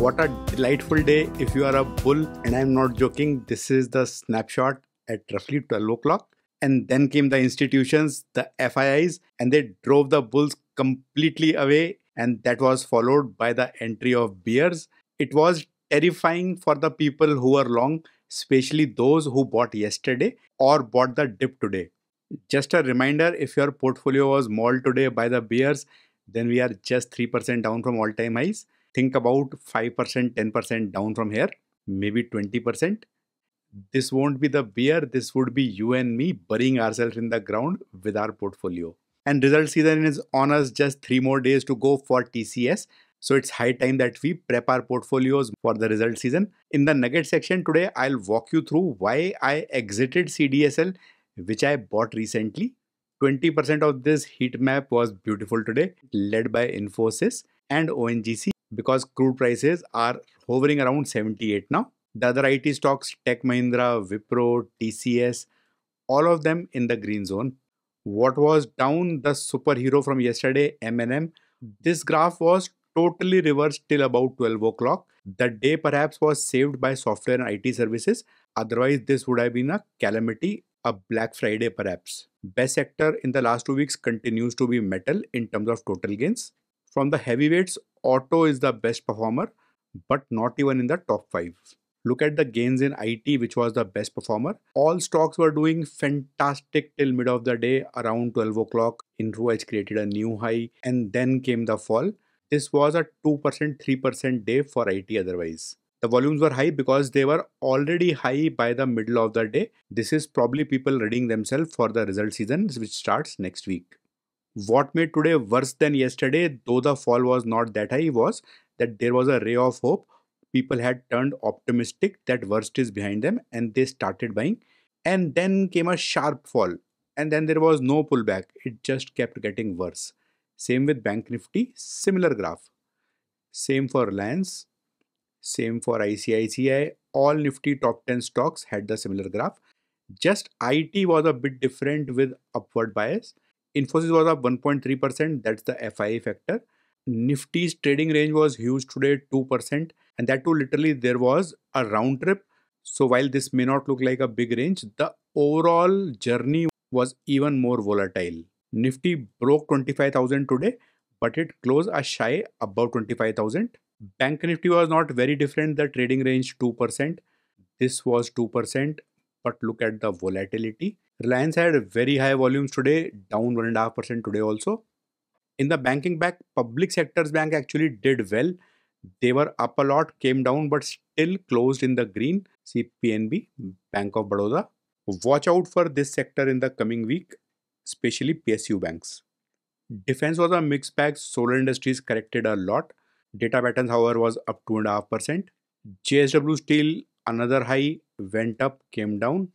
What a delightful day if you are a bull. And I'm not joking, this is the snapshot at roughly 12 o'clock. And then came the institutions, the FIIs, and they drove the bulls completely away. And that was followed by the entry of bears. It was terrifying for the people who were long, especially those who bought yesterday or bought the dip today. Just a reminder if your portfolio was mauled today by the bears, then we are just 3% down from all time highs think about 5%, 10% down from here, maybe 20%. This won't be the bear. this would be you and me burying ourselves in the ground with our portfolio. And result season is on us just three more days to go for TCS. So it's high time that we prep our portfolios for the result season. In the nugget section today, I'll walk you through why I exited CDSL, which I bought recently. 20% of this heat map was beautiful today, led by Infosys and ONGC because crude prices are hovering around 78 now. The other IT stocks, Tech Mahindra, Wipro, TCS, all of them in the green zone. What was down the superhero from yesterday, M&M? This graph was totally reversed till about 12 o'clock. The day perhaps was saved by software and IT services. Otherwise, this would have been a calamity, a Black Friday perhaps. Best sector in the last two weeks continues to be metal in terms of total gains. From the heavyweights, auto is the best performer, but not even in the top five. Look at the gains in IT, which was the best performer. All stocks were doing fantastic till mid of the day around 12 o'clock. Intro has created a new high and then came the fall. This was a 2%, 3% day for IT otherwise. The volumes were high because they were already high by the middle of the day. This is probably people readying themselves for the result season, which starts next week. What made today worse than yesterday, though the fall was not that high, was that there was a ray of hope. People had turned optimistic that worst is behind them and they started buying. And then came a sharp fall. And then there was no pullback. It just kept getting worse. Same with Bank Nifty, similar graph. Same for Reliance, same for ICICI. All Nifty top 10 stocks had the similar graph. Just IT was a bit different with upward bias. Infosys was up 1.3%. That's the FIA factor. Nifty's trading range was huge today, 2%. And that too, literally, there was a round trip. So while this may not look like a big range, the overall journey was even more volatile. Nifty broke 25,000 today, but it closed a shy above 25,000. Bank Nifty was not very different. The trading range 2%. This was 2%. But look at the volatility. Reliance had very high volumes today, down 1.5% today also. In the banking back, public sector's bank actually did well. They were up a lot, came down, but still closed in the green. See PNB, Bank of Baroda. Watch out for this sector in the coming week, especially PSU banks. Defense was a mixed bag. Solar industries corrected a lot. Data patterns, however, was up 2.5%. JSW Steel, another high, went up, came down.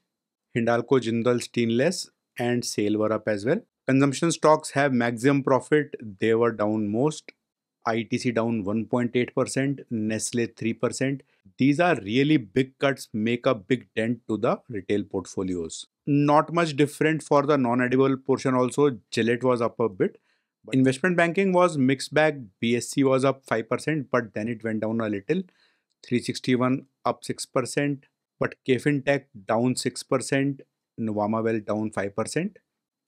Hindalco Jindal Stainless and Sale were up as well. Consumption stocks have maximum profit. They were down most. ITC down 1.8%, Nestle 3%. These are really big cuts, make a big dent to the retail portfolios. Not much different for the non edible portion, also. Gillette was up a bit. Investment banking was mixed bag. BSC was up 5%, but then it went down a little. 361 up 6%. But KFin Tech down 6%, Novama Well down 5%.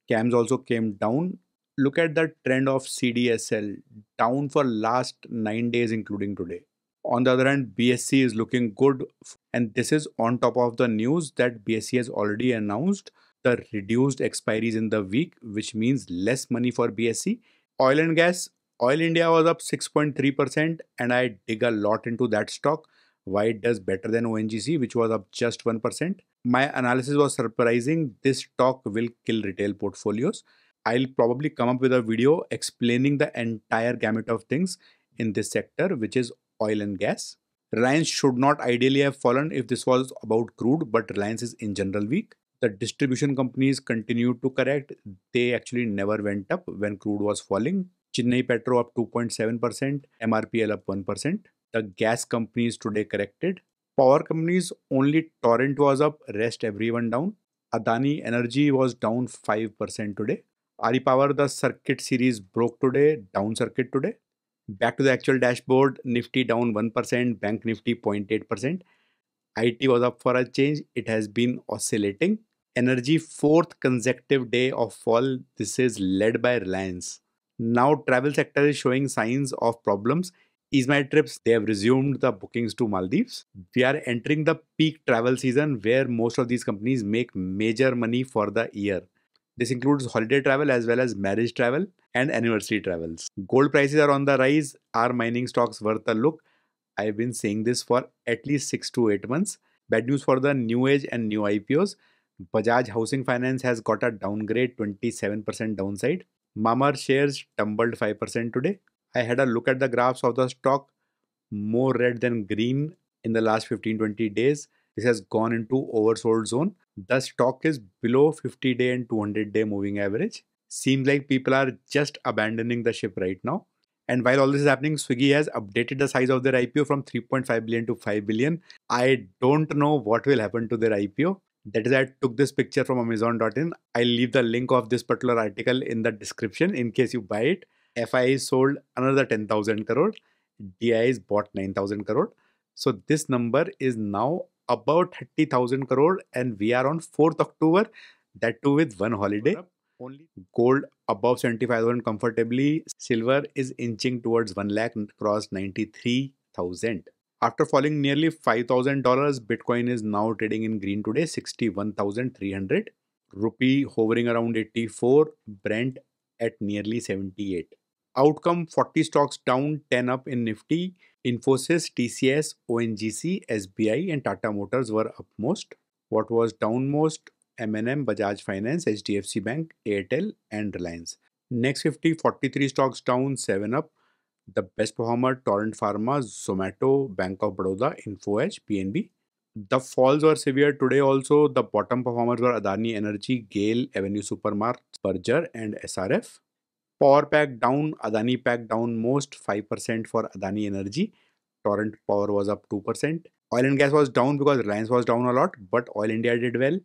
CAMS also came down. Look at the trend of CDSL down for last 9 days including today. On the other hand, BSC is looking good and this is on top of the news that BSC has already announced the reduced expiries in the week which means less money for BSC. Oil and gas, Oil India was up 6.3% and I dig a lot into that stock why it does better than ONGC, which was up just 1%. My analysis was surprising. This stock will kill retail portfolios. I'll probably come up with a video explaining the entire gamut of things in this sector, which is oil and gas. Reliance should not ideally have fallen if this was about crude, but Reliance is in general weak. The distribution companies continue to correct. They actually never went up when crude was falling. Chennai Petro up 2.7%, MRPL up 1%. The gas companies today corrected. Power companies only Torrent was up, rest everyone down. Adani Energy was down 5% today. Ari Power, the circuit series broke today, down circuit today. Back to the actual dashboard, Nifty down 1%, Bank Nifty 0.8%. IT was up for a change. It has been oscillating. Energy, fourth consecutive day of fall. This is led by Reliance. Now, travel sector is showing signs of problems my Trips, they have resumed the bookings to Maldives. We are entering the peak travel season where most of these companies make major money for the year. This includes holiday travel as well as marriage travel and anniversary travels. Gold prices are on the rise. Are mining stocks worth a look? I've been saying this for at least six to eight months. Bad news for the new age and new IPOs. Bajaj Housing Finance has got a downgrade 27% downside. Mamar shares tumbled 5% today. I had a look at the graphs of the stock, more red than green in the last 15 20 days. This has gone into oversold zone. The stock is below 50 day and 200 day moving average. Seems like people are just abandoning the ship right now. And while all this is happening, Swiggy has updated the size of their IPO from 3.5 billion to 5 billion. I don't know what will happen to their IPO. That is, I took this picture from Amazon.in. I'll leave the link of this particular article in the description in case you buy it. FI sold another 10,000 crore, DI is bought 9,000 crore. So this number is now about 30,000 crore and we are on 4th October, that too with one holiday. Only gold above 75,000 comfortably, silver is inching towards 1 lakh, crossed 93,000. After falling nearly $5,000, Bitcoin is now trading in green today, 61,300. Rupee hovering around 84, Brent at nearly 78. Outcome 40 stocks down, 10 up in Nifty. Infosys, TCS, ONGC, SBI and Tata Motors were upmost. What was downmost? M&M, Bajaj Finance, HDFC Bank, Airtel and Reliance. Next 50, 43 stocks down, 7 up. The best performer, Torrent Pharma, Zomato, Bank of Baroda, InfoEdge, PNB. The falls were severe today also. The bottom performers were Adani Energy, Gale, Avenue Supermart, Berger and SRF. Power pack down, Adani pack down most 5% for Adani Energy. Torrent Power was up 2%. Oil and gas was down because Reliance was down a lot, but Oil India did well,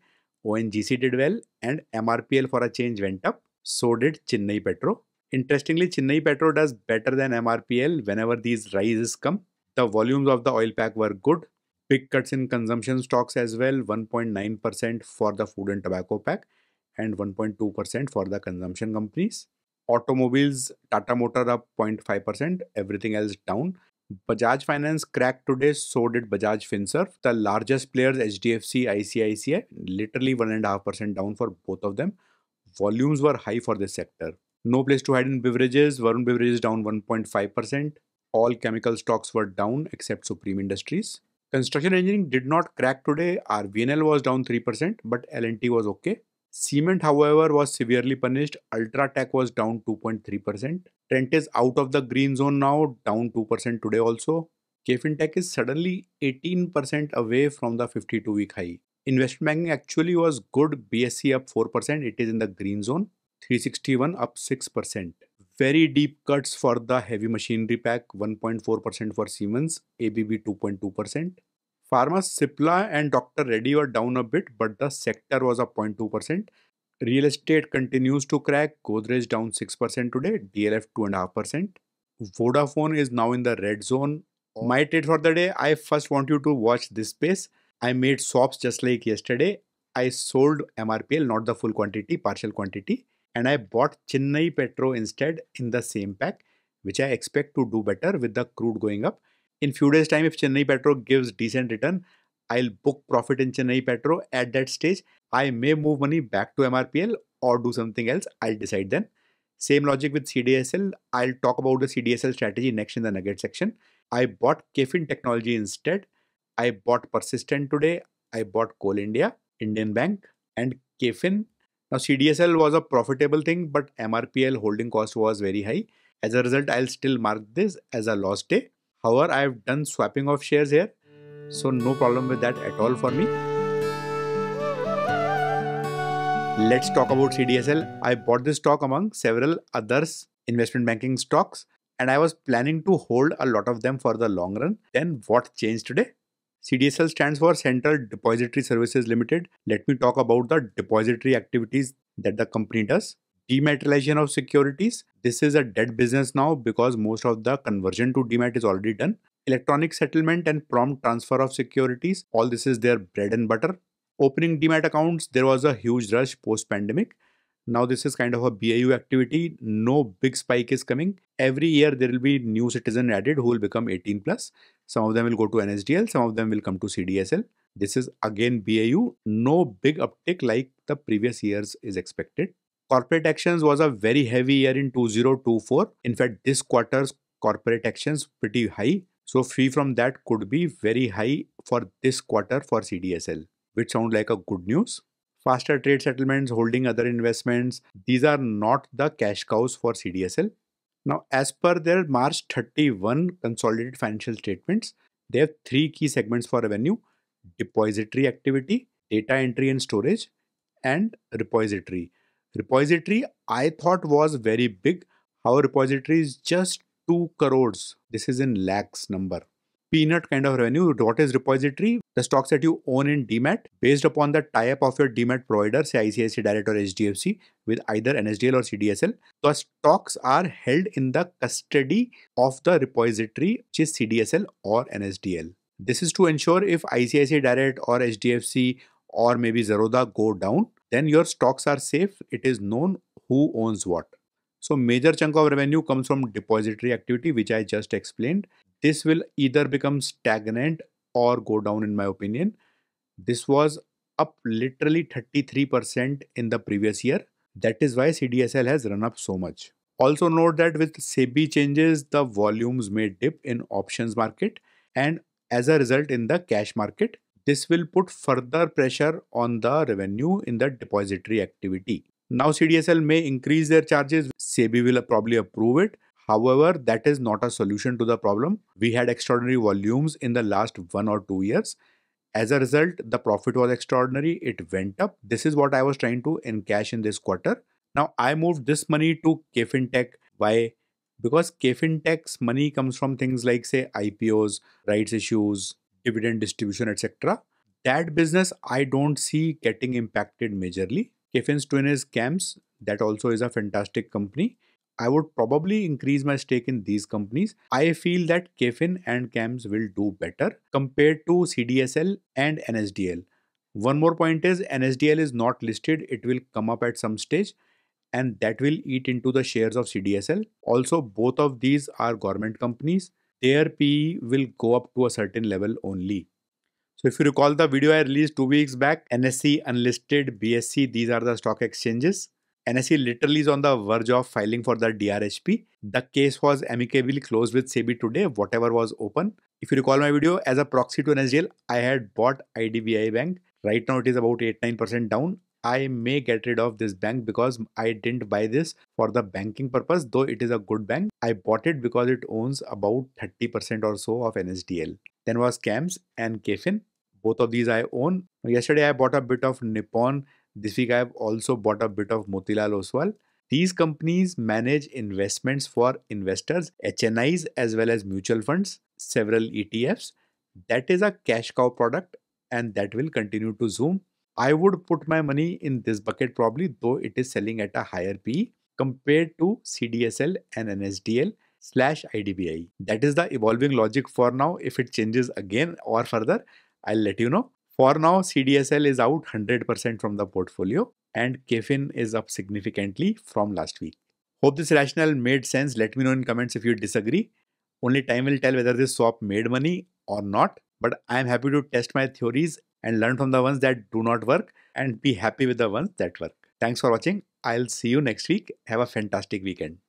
ONGC did well, and MRPL for a change went up. So did Chennai Petro. Interestingly, Chennai Petro does better than MRPL whenever these rises come. The volumes of the oil pack were good. Big cuts in consumption stocks as well 1.9% for the food and tobacco pack and 1.2% for the consumption companies. Automobiles, Tata Motor up 0.5%, everything else down. Bajaj Finance cracked today, so did Bajaj Finserv. The largest players, HDFC, ICICI, literally 1.5% down for both of them. Volumes were high for this sector. No place to hide in beverages, Varun Beverages down 1.5%. All chemical stocks were down except Supreme Industries. Construction engineering did not crack today. RVNL was down 3%, but LNT was okay. Cement, however, was severely punished. Ultratech was down 2.3%. Trent is out of the green zone now, down 2% today also. KFintech is suddenly 18% away from the 52 week high. Investment banking actually was good. BSC up 4%, it is in the green zone. 361 up 6%. Very deep cuts for the heavy machinery pack 1.4% for Siemens, ABB 2.2%. Pharma, Cipla and Dr. Reddy were down a bit, but the sector was up 0.2%. Real estate continues to crack. Godrej down 6% today, DLF 2.5%. Vodafone is now in the red zone. Oh. My trade for the day, I first want you to watch this space. I made swaps just like yesterday. I sold MRPL, not the full quantity, partial quantity. And I bought Chennai Petro instead in the same pack, which I expect to do better with the crude going up in few days time if Chennai Petro gives decent return, I'll book profit in Chennai Petro at that stage. I may move money back to MRPL or do something else. I'll decide then. Same logic with CDSL. I'll talk about the CDSL strategy next in the nugget section. I bought Kefin Technology instead. I bought Persistent today. I bought Coal India, Indian Bank, and Kefin. Now, CDSL was a profitable thing, but MRPL holding cost was very high. As a result, I'll still mark this as a loss day. However, I have done swapping of shares here. So no problem with that at all for me. Let's talk about CDSL. I bought this stock among several others investment banking stocks and I was planning to hold a lot of them for the long run. Then what changed today? CDSL stands for Central Depository Services Limited. Let me talk about the depository activities that the company does dematerialization of securities this is a dead business now because most of the conversion to demat is already done electronic settlement and prompt transfer of securities all this is their bread and butter opening demat accounts there was a huge rush post pandemic now this is kind of a BAU activity. No big spike is coming. Every year there will be new citizen added who will become 18 plus. Some of them will go to NSDL, some of them will come to CDSL. This is again BAU. No big uptick like the previous years is expected. Corporate actions was a very heavy year in 2024. In fact, this quarter's corporate actions pretty high. So fee from that could be very high for this quarter for CDSL, which sound like a good news. Faster trade settlements, holding other investments, these are not the cash cows for CDSL. Now, as per their March 31 consolidated financial statements, they have three key segments for revenue depository activity, data entry and storage, and repository. Repository I thought was very big. Our repository is just 2 crores. This is in lakhs number. Peanut kind of revenue. What is repository? The stocks that you own in DMAT based upon the tie-up of your DMAT provider, say ICICI Direct or HDFC with either NSDL or CDSL. The stocks are held in the custody of the repository, which is CDSL or NSDL. This is to ensure if ICICI Direct or HDFC or maybe Zeroda go down, then your stocks are safe. It is known who owns what. So major chunk of revenue comes from depository activity, which I just explained. This will either become stagnant or go down in my opinion. This was up literally 33% in the previous year. That is why CDSL has run up so much. Also note that with SEBI changes, the volumes may dip in options market and as a result in the cash market. This will put further pressure on the revenue in the depository activity. Now CDSL may increase their charges, SEBI will probably approve it. However, that is not a solution to the problem. We had extraordinary volumes in the last one or two years. As a result, the profit was extraordinary. It went up. This is what I was trying to encash in this quarter. Now I moved this money to KFintech. Why? Because KFintech's money comes from things like say IPOs, rights issues, dividend distribution, etc. That business I don't see getting impacted majorly. Kfin's Twin is CAMS, that also is a fantastic company. I would probably increase my stake in these companies. I feel that Kfin and CAMS will do better compared to CDSL and NSDL. One more point is NSDL is not listed, it will come up at some stage and that will eat into the shares of CDSL. Also, both of these are government companies their PE will go up to a certain level only. So if you recall the video I released two weeks back, NSE, unlisted, BSE, these are the stock exchanges. NSE literally is on the verge of filing for the DRHP. The case was amicably closed with SEBI today, whatever was open. If you recall my video, as a proxy to NSDL, I had bought IDBI Bank. Right now it is about 8-9% down. I may get rid of this bank because I didn't buy this for the banking purpose, though it is a good bank. I bought it because it owns about 30% or so of NSDL. Then was CAMS and KFIN. Both of these I own. Yesterday I bought a bit of Nippon. This week I have also bought a bit of Motilal Oswal. These companies manage investments for investors, HNIs as well as mutual funds, several ETFs. That is a cash cow product and that will continue to zoom I would put my money in this bucket probably, though it is selling at a higher P compared to CDSL and NSDL slash IDBI. That is the evolving logic for now. If it changes again or further, I'll let you know. For now, CDSL is out 100% from the portfolio and KFIN is up significantly from last week. Hope this rationale made sense. Let me know in comments if you disagree. Only time will tell whether this swap made money or not. But I am happy to test my theories and learn from the ones that do not work and be happy with the ones that work. Thanks for watching. I'll see you next week. Have a fantastic weekend.